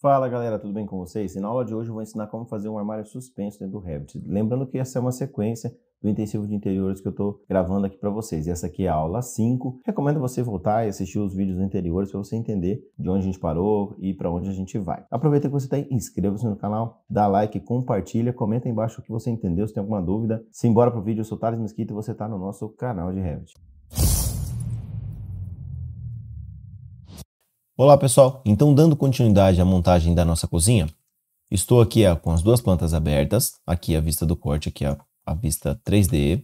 Fala galera, tudo bem com vocês? E na aula de hoje eu vou ensinar como fazer um armário suspenso dentro do Revit. Lembrando que essa é uma sequência do intensivo de interiores que eu estou gravando aqui para vocês. E essa aqui é a aula 5. Recomendo você voltar e assistir os vídeos anteriores para você entender de onde a gente parou e para onde a gente vai. Aproveita que você está inscreva-se no canal, dá like, compartilha, comenta embaixo o que você entendeu, se tem alguma dúvida. Simbora o vídeo, eu sou Thales Mesquita e você está no nosso canal de Revit. Olá pessoal, então dando continuidade à montagem da nossa cozinha, estou aqui ó, com as duas plantas abertas, aqui a vista do corte, aqui a, a vista 3D,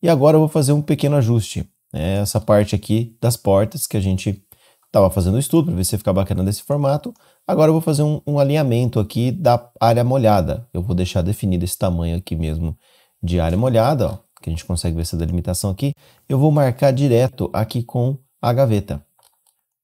e agora eu vou fazer um pequeno ajuste, né? essa parte aqui das portas que a gente estava fazendo o estudo para ver se ficar bacana desse formato, agora eu vou fazer um, um alinhamento aqui da área molhada, eu vou deixar definido esse tamanho aqui mesmo de área molhada, ó, que a gente consegue ver essa delimitação aqui, eu vou marcar direto aqui com a gaveta.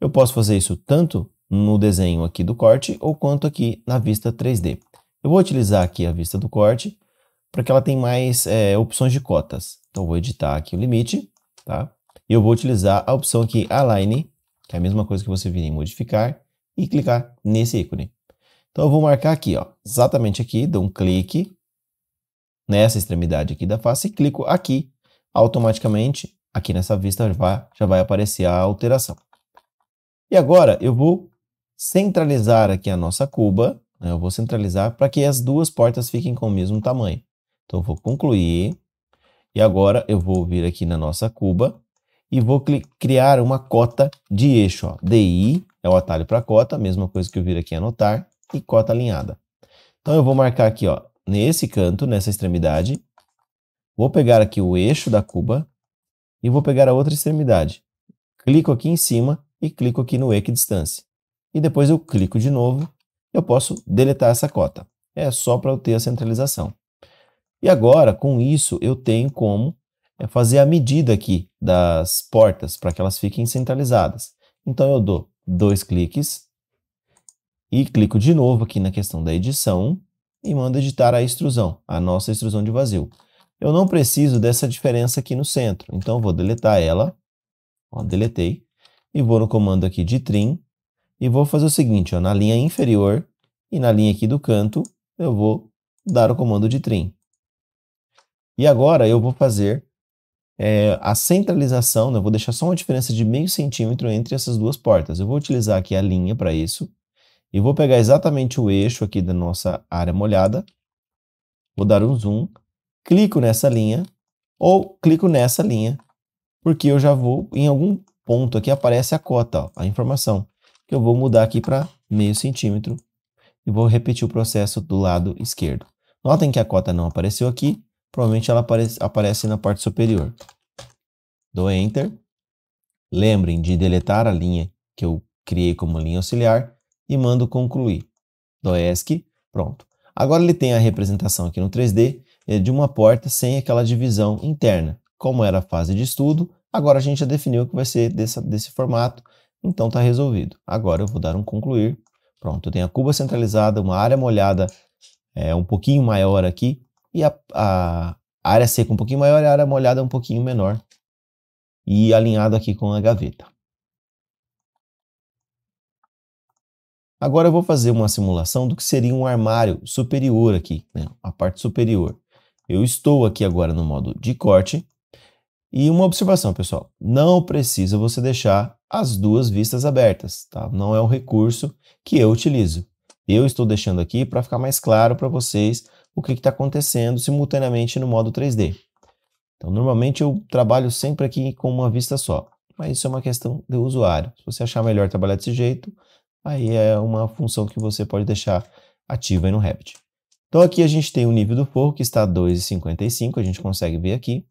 Eu posso fazer isso tanto no desenho aqui do corte ou quanto aqui na vista 3D. Eu vou utilizar aqui a vista do corte para que ela tenha mais é, opções de cotas. Então, eu vou editar aqui o limite, tá? E eu vou utilizar a opção aqui Align, que é a mesma coisa que você viria em modificar, e clicar nesse ícone. Então, eu vou marcar aqui, ó, exatamente aqui, dou um clique nessa extremidade aqui da face e clico aqui. Automaticamente, aqui nessa vista já vai, já vai aparecer a alteração. E agora eu vou centralizar aqui a nossa cuba, né? eu vou centralizar para que as duas portas fiquem com o mesmo tamanho. Então eu vou concluir e agora eu vou vir aqui na nossa cuba e vou criar uma cota de eixo. Ó. DI é o atalho para cota, mesma coisa que eu vir aqui anotar, e cota alinhada. Então eu vou marcar aqui ó, nesse canto, nessa extremidade, vou pegar aqui o eixo da cuba e vou pegar a outra extremidade. Clico aqui em cima e clico aqui no equidistância. E depois eu clico de novo, eu posso deletar essa cota. É só para eu ter a centralização. E agora, com isso, eu tenho como é, fazer a medida aqui das portas para que elas fiquem centralizadas. Então, eu dou dois cliques e clico de novo aqui na questão da edição e mando editar a extrusão, a nossa extrusão de vazio. Eu não preciso dessa diferença aqui no centro, então vou deletar ela. Ó, deletei e vou no comando aqui de trim e vou fazer o seguinte, ó, na linha inferior e na linha aqui do canto, eu vou dar o comando de trim. E agora eu vou fazer é, a centralização, né? eu vou deixar só uma diferença de meio centímetro entre essas duas portas. Eu vou utilizar aqui a linha para isso e vou pegar exatamente o eixo aqui da nossa área molhada, vou dar um zoom, clico nessa linha ou clico nessa linha, porque eu já vou, em algum ponto aqui aparece a cota, ó, a informação, que eu vou mudar aqui para meio centímetro e vou repetir o processo do lado esquerdo. Notem que a cota não apareceu aqui, provavelmente ela aparece, aparece na parte superior. Dou Enter. Lembrem de deletar a linha que eu criei como linha auxiliar e mando concluir. Dou ESC. Pronto. Agora ele tem a representação aqui no 3D é de uma porta sem aquela divisão interna. Como era a fase de estudo, Agora a gente já definiu que vai ser desse formato, então está resolvido. Agora eu vou dar um concluir. Pronto, eu tenho a cuba centralizada, uma área molhada é, um pouquinho maior aqui e a, a área seca um pouquinho maior e a área molhada um pouquinho menor e alinhado aqui com a gaveta. Agora eu vou fazer uma simulação do que seria um armário superior aqui, né? a parte superior. Eu estou aqui agora no modo de corte, e uma observação, pessoal: não precisa você deixar as duas vistas abertas, tá? Não é um recurso que eu utilizo. Eu estou deixando aqui para ficar mais claro para vocês o que está acontecendo simultaneamente no modo 3D. Então, normalmente eu trabalho sempre aqui com uma vista só, mas isso é uma questão do usuário. Se você achar melhor trabalhar desse jeito, aí é uma função que você pode deixar ativa aí no Revit. Então aqui a gente tem o nível do forro que está 2,55, a gente consegue ver aqui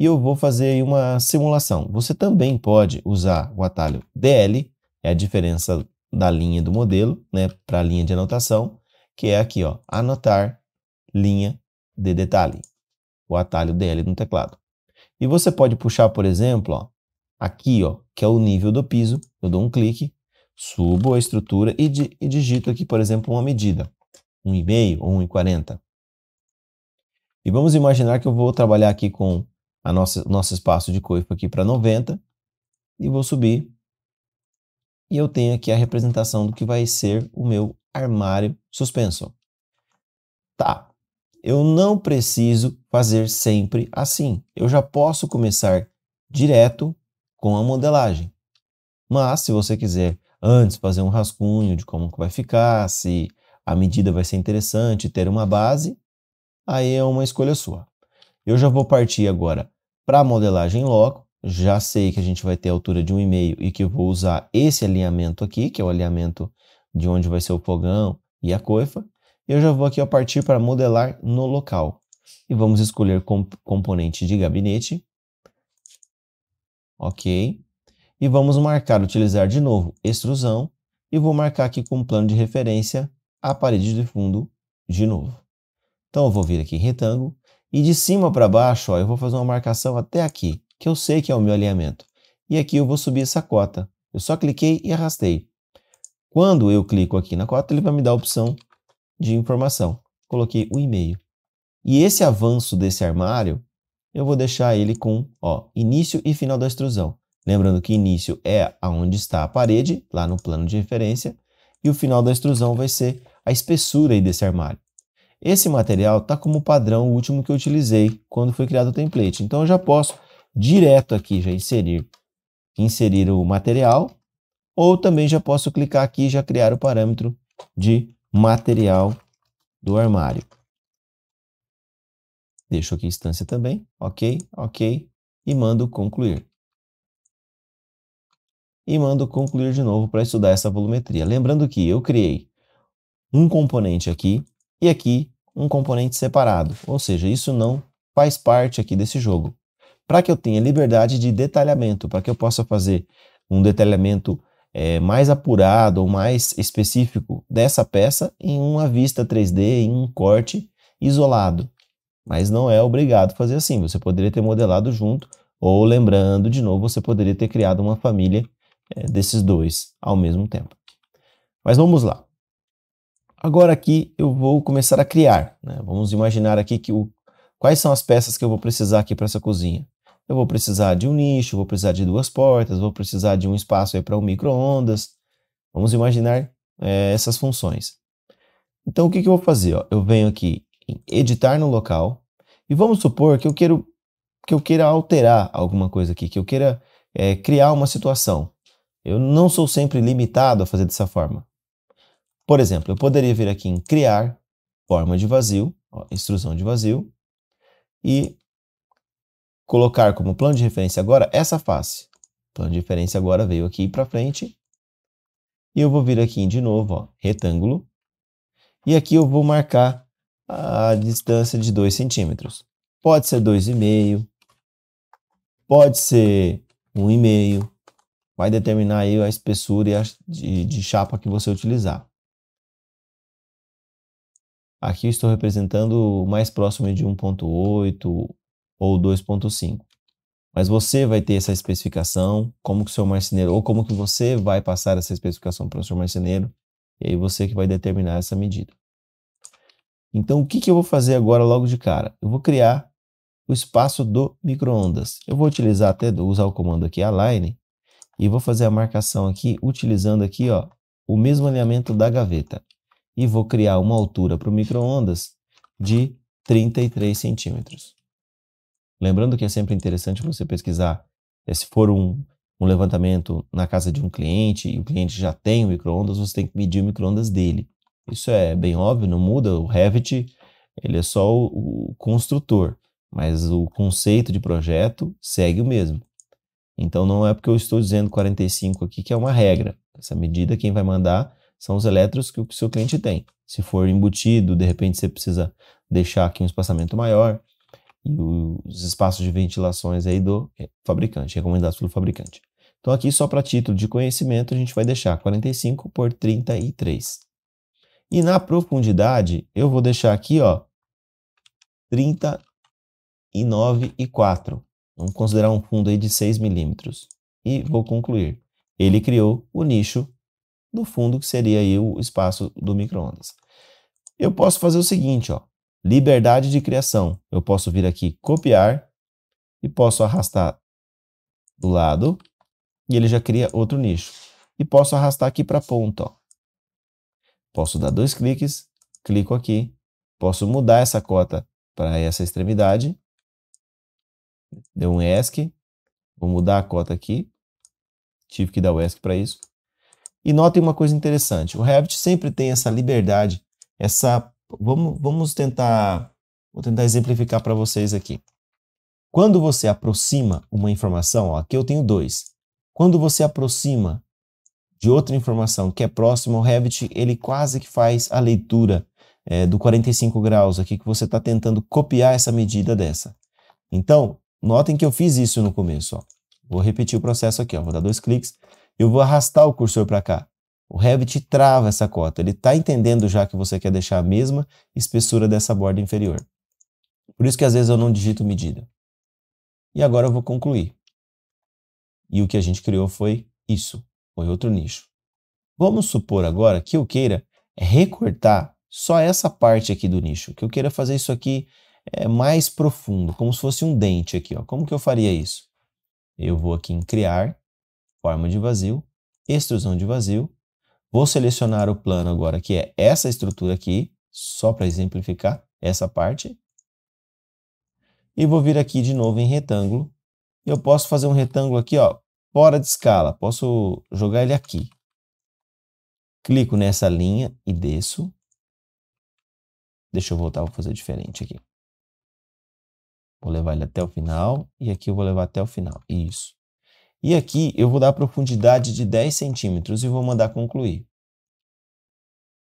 e eu vou fazer uma simulação. Você também pode usar o atalho DL, é a diferença da linha do modelo né, para a linha de anotação, que é aqui, ó, anotar linha de detalhe, o atalho DL no teclado. E você pode puxar, por exemplo, ó, aqui, ó, que é o nível do piso, eu dou um clique, subo a estrutura e, di e digito aqui, por exemplo, uma medida, 1,5 ou 1,40. E vamos imaginar que eu vou trabalhar aqui com a nossa nosso espaço de coifa aqui para 90 e vou subir. E eu tenho aqui a representação do que vai ser o meu armário suspenso. Tá. Eu não preciso fazer sempre assim. Eu já posso começar direto com a modelagem. Mas se você quiser antes fazer um rascunho de como que vai ficar, se a medida vai ser interessante, ter uma base, aí é uma escolha sua. Eu já vou partir agora para a modelagem loco. Já sei que a gente vai ter a altura de 1,5 e que eu vou usar esse alinhamento aqui, que é o alinhamento de onde vai ser o fogão e a coifa. Eu já vou aqui a partir para modelar no local. E vamos escolher comp componente de gabinete. Ok. E vamos marcar, utilizar de novo extrusão. E vou marcar aqui com plano de referência a parede de fundo de novo. Então eu vou vir aqui em retângulo e de cima para baixo, ó, eu vou fazer uma marcação até aqui, que eu sei que é o meu alinhamento. E aqui eu vou subir essa cota. Eu só cliquei e arrastei. Quando eu clico aqui na cota, ele vai me dar a opção de informação. Coloquei o e-mail. E esse avanço desse armário, eu vou deixar ele com ó, início e final da extrusão. Lembrando que início é aonde está a parede, lá no plano de referência, e o final da extrusão vai ser a espessura aí desse armário. Esse material está como padrão o último que eu utilizei quando foi criado o template. Então eu já posso direto aqui já inserir, inserir o material ou também já posso clicar aqui e já criar o parâmetro de material do armário. Deixo aqui instância também, ok, ok, e mando concluir. E mando concluir de novo para estudar essa volumetria. Lembrando que eu criei um componente aqui e aqui um componente separado, ou seja, isso não faz parte aqui desse jogo. Para que eu tenha liberdade de detalhamento, para que eu possa fazer um detalhamento é, mais apurado ou mais específico dessa peça em uma vista 3D, em um corte isolado. Mas não é obrigado fazer assim, você poderia ter modelado junto, ou lembrando, de novo, você poderia ter criado uma família é, desses dois ao mesmo tempo. Mas vamos lá. Agora aqui eu vou começar a criar. Né? Vamos imaginar aqui que o, quais são as peças que eu vou precisar aqui para essa cozinha. Eu vou precisar de um nicho, vou precisar de duas portas, vou precisar de um espaço aí para um micro-ondas. Vamos imaginar é, essas funções. Então o que, que eu vou fazer? Ó? Eu venho aqui em editar no local e vamos supor que eu quero que eu queira alterar alguma coisa aqui, que eu queira é, criar uma situação. Eu não sou sempre limitado a fazer dessa forma. Por exemplo, eu poderia vir aqui em criar forma de vazio, ó, instrução de vazio, e colocar como plano de referência agora essa face. O plano de referência agora veio aqui para frente. E eu vou vir aqui de novo, ó, retângulo. E aqui eu vou marcar a distância de 2 centímetros. Pode ser 2,5, pode ser 1,5. vai determinar aí a espessura e a, de, de chapa que você utilizar. Aqui eu estou representando mais próximo de 1.8 ou 2.5. Mas você vai ter essa especificação, como que o seu marceneiro, ou como que você vai passar essa especificação para o seu marceneiro, e aí você que vai determinar essa medida. Então, o que, que eu vou fazer agora logo de cara? Eu vou criar o espaço do microondas. Eu vou utilizar até usar o comando aqui align e vou fazer a marcação aqui utilizando aqui, ó, o mesmo alinhamento da gaveta e vou criar uma altura para o micro-ondas de 33 centímetros. Lembrando que é sempre interessante você pesquisar eh, se for um, um levantamento na casa de um cliente e o cliente já tem o microondas micro-ondas, você tem que medir o micro-ondas dele. Isso é bem óbvio, não muda. O Revit ele é só o, o construtor, mas o conceito de projeto segue o mesmo. Então não é porque eu estou dizendo 45 aqui que é uma regra. Essa medida quem vai mandar são os elétrons que o seu cliente tem. Se for embutido, de repente você precisa deixar aqui um espaçamento maior e os espaços de ventilações aí do é, fabricante, recomendados pelo fabricante. Então aqui só para título de conhecimento a gente vai deixar 45 por 33. E na profundidade eu vou deixar aqui, ó, 39 e 4. Vamos considerar um fundo aí de 6 milímetros. E vou concluir. Ele criou o nicho no fundo, que seria aí o espaço do microondas. Eu posso fazer o seguinte, ó, liberdade de criação. Eu posso vir aqui copiar e posso arrastar do lado e ele já cria outro nicho. E posso arrastar aqui para a ponta. Ó. Posso dar dois cliques, clico aqui, posso mudar essa cota para essa extremidade. Deu um ESC, vou mudar a cota aqui. Tive que dar o ESC para isso. E notem uma coisa interessante: o Revit sempre tem essa liberdade, essa. Vamos, vamos tentar. Vou tentar exemplificar para vocês aqui. Quando você aproxima uma informação, ó, aqui eu tenho dois. Quando você aproxima de outra informação que é próxima, o Revit ele quase que faz a leitura é, do 45 graus aqui que você está tentando copiar essa medida dessa. Então, notem que eu fiz isso no começo. Ó. Vou repetir o processo aqui, ó. vou dar dois cliques eu vou arrastar o cursor para cá. O Revit trava essa cota, ele está entendendo já que você quer deixar a mesma espessura dessa borda inferior. Por isso que às vezes eu não digito medida. E agora eu vou concluir. E o que a gente criou foi isso, foi outro nicho. Vamos supor agora que eu queira recortar só essa parte aqui do nicho, que eu queira fazer isso aqui é, mais profundo, como se fosse um dente aqui. Ó. Como que eu faria isso? Eu vou aqui em criar, forma de vazio, extrusão de vazio. Vou selecionar o plano agora, que é essa estrutura aqui, só para exemplificar essa parte. E vou vir aqui de novo em retângulo. Eu posso fazer um retângulo aqui, ó, fora de escala. Posso jogar ele aqui. Clico nessa linha e desço. Deixa eu voltar, vou fazer diferente aqui. Vou levar ele até o final e aqui eu vou levar até o final. Isso. E aqui eu vou dar profundidade de 10 centímetros e vou mandar concluir.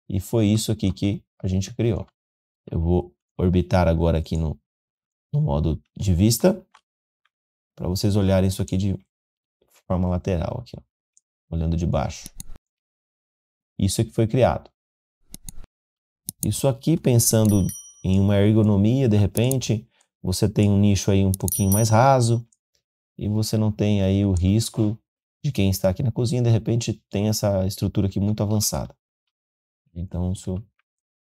E foi isso aqui que a gente criou. Eu vou orbitar agora aqui no, no modo de vista, para vocês olharem isso aqui de forma lateral, aqui, ó, olhando de baixo. Isso é que foi criado. Isso aqui, pensando em uma ergonomia, de repente, você tem um nicho aí um pouquinho mais raso, e você não tem aí o risco de quem está aqui na cozinha, de repente tem essa estrutura aqui muito avançada. Então isso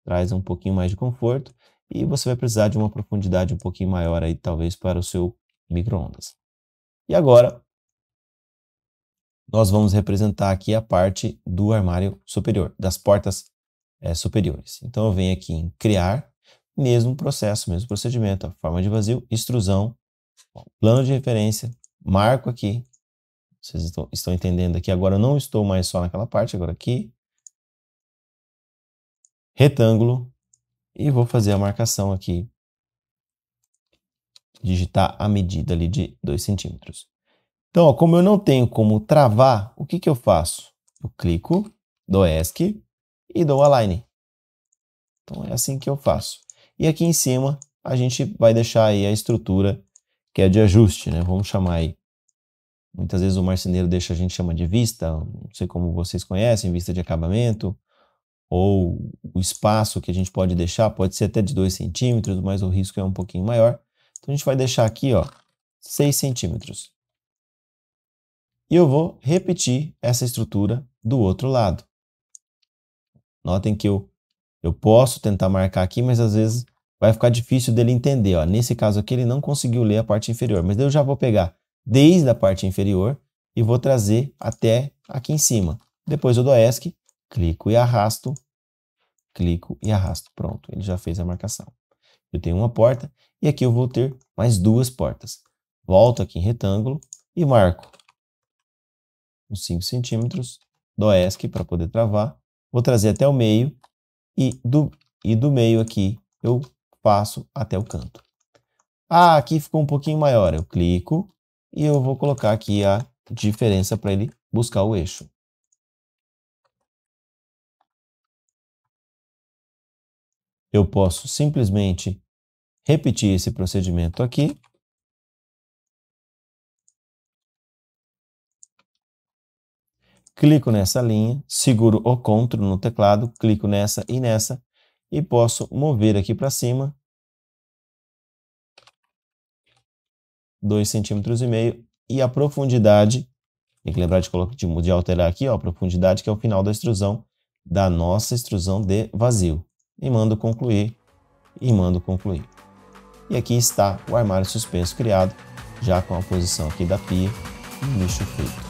traz um pouquinho mais de conforto e você vai precisar de uma profundidade um pouquinho maior aí talvez para o seu microondas. E agora nós vamos representar aqui a parte do armário superior, das portas é, superiores. Então eu venho aqui em criar, mesmo processo, mesmo procedimento, a forma de vazio, extrusão, Bom, plano de referência, marco aqui. Vocês estão, estão entendendo aqui. Agora eu não estou mais só naquela parte, agora aqui. Retângulo. E vou fazer a marcação aqui. Digitar a medida ali de 2 centímetros. Então, ó, como eu não tenho como travar, o que, que eu faço? Eu clico, dou ESC e dou Align. Então, é assim que eu faço. E aqui em cima, a gente vai deixar aí a estrutura que é de ajuste, né? Vamos chamar aí. Muitas vezes o marceneiro deixa a gente chama de vista, não sei como vocês conhecem, vista de acabamento, ou o espaço que a gente pode deixar pode ser até de 2 centímetros, mas o risco é um pouquinho maior. Então a gente vai deixar aqui, ó, 6 centímetros. E eu vou repetir essa estrutura do outro lado. Notem que eu, eu posso tentar marcar aqui, mas às vezes vai ficar difícil dele entender. Ó. Nesse caso aqui, ele não conseguiu ler a parte inferior, mas eu já vou pegar desde a parte inferior e vou trazer até aqui em cima. Depois eu dou ESC, clico e arrasto, clico e arrasto. Pronto, ele já fez a marcação. Eu tenho uma porta e aqui eu vou ter mais duas portas. Volto aqui em retângulo e marco uns 5 centímetros, do ESC para poder travar, vou trazer até o meio e do, e do meio aqui eu passo até o canto. Ah, aqui ficou um pouquinho maior. Eu clico e eu vou colocar aqui a diferença para ele buscar o eixo. Eu posso simplesmente repetir esse procedimento aqui. Clico nessa linha, seguro o CTRL no teclado, clico nessa e nessa e posso mover aqui para cima 2,5 centímetros e meio e a profundidade, tem que lembrar de, colocar, de, de alterar aqui, ó, a profundidade que é o final da extrusão, da nossa extrusão de vazio. E mando concluir, e mando concluir. E aqui está o armário suspenso criado, já com a posição aqui da pia e lixo feito.